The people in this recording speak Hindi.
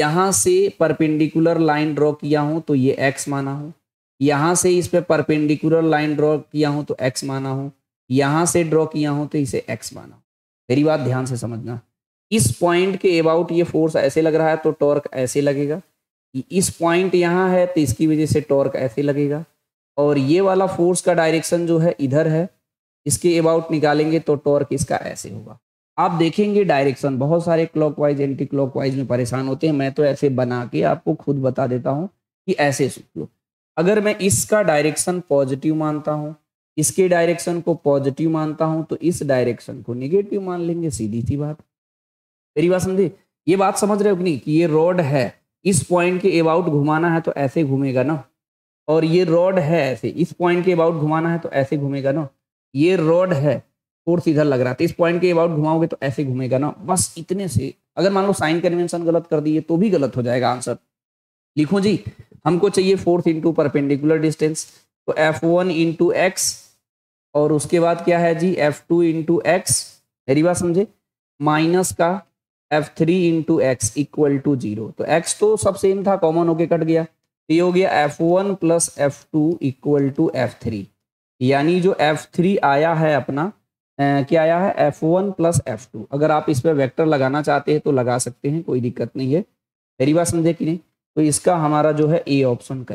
यहां से परपेंडिकुलर लाइन ड्रॉ किया हूं तो ये एक्स माना हूं यहां से इस पे परपेंडिकुलर लाइन ड्रॉ किया हूं तो एक्स माना हूं यहां से ड्रॉ किया हूं तो इसे एक्स माना हूं मेरी बात ध्यान से समझना इस पॉइंट के अबाउट ये फोर्स ऐसे लग रहा है तो टॉर्क ऐसे लगेगा इस पॉइंट यहाँ है तो इसकी वजह से टॉर्क ऐसे लगेगा और ये वाला फोर्स का डायरेक्शन जो है इधर है इसके अबाउट निकालेंगे तो टॉर्क इसका ऐसे होगा आप देखेंगे डायरेक्शन बहुत सारे क्लॉकवाइज एंटी क्लॉकवाइज में परेशान होते हैं मैं तो ऐसे बना के आपको खुद बता देता हूँ कि ऐसे सोच लो अगर मैं इसका डायरेक्शन पॉजिटिव मानता हूँ इसके डायरेक्शन को पॉजिटिव मानता हूँ तो इस डायरेक्शन को निगेटिव मान लेंगे सीधी सी बात मेरी बात समझे ये बात समझ रहे हो नहीं कि ये रॉड है इस पॉइंट के अबाउट घुमाना है तो ऐसे घूमेगा ना और ये रॉड है ऐसे इस पॉइंट के अबाउट घुमाना है तो ऐसे घूमेगा ना ये रॉड है फोर्स इधर लग रहा था तो इस पॉइंट के अबाउट घुमाओगे तो ऐसे घूमेगा ना बस इतने से अगर मान लो साइन कन्वेंशन गलत कर दिए तो भी गलत हो जाएगा आंसर लिखो जी हमको चाहिए फोर्थ इंटू परपेंडिकुलर डिस्टेंस तो एफ वन इंटू एक्स और उसके बाद क्या है जी एफ टू इंटू एक्स मेरी बात समझे माइनस का F three into X equal to zero तो एक्स तो सब सेम था कॉमन होके कट गया ये हो गया F one plus F two equal to F three यानी जो एफ थ्री आया है अपना क्या आया है F one plus F two अगर आप इस पर वैक्टर लगाना चाहते हैं तो लगा सकते हैं कोई दिक्कत नहीं है मेरी बात समझे कि नहीं तो इसका हमारा जो है ए ऑप्शन करें